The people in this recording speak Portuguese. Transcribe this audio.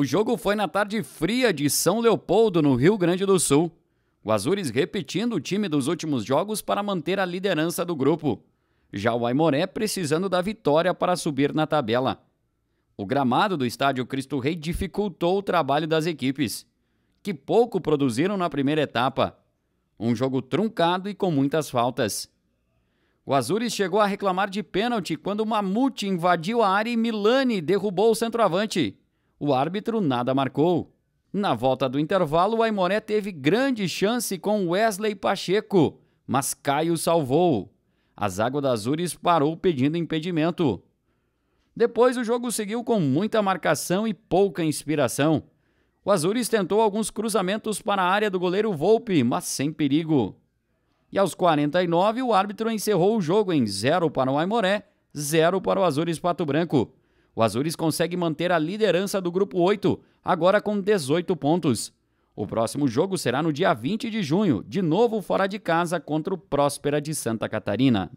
O jogo foi na tarde fria de São Leopoldo, no Rio Grande do Sul. O Azures repetindo o time dos últimos jogos para manter a liderança do grupo. Já o Aimoré precisando da vitória para subir na tabela. O gramado do estádio Cristo Rei dificultou o trabalho das equipes, que pouco produziram na primeira etapa. Um jogo truncado e com muitas faltas. O Azures chegou a reclamar de pênalti quando o Mamute invadiu a área e Milani derrubou o centroavante. O árbitro nada marcou. Na volta do intervalo, o Aimoré teve grande chance com Wesley Pacheco, mas Caio salvou. A zaga da Azures parou pedindo impedimento. Depois o jogo seguiu com muita marcação e pouca inspiração. O Azures tentou alguns cruzamentos para a área do goleiro Volpe, mas sem perigo. E aos 49, o árbitro encerrou o jogo em 0 para o Aimoré, 0 para o Azures Pato Branco, o Azures consegue manter a liderança do grupo 8, agora com 18 pontos. O próximo jogo será no dia 20 de junho, de novo fora de casa contra o Próspera de Santa Catarina.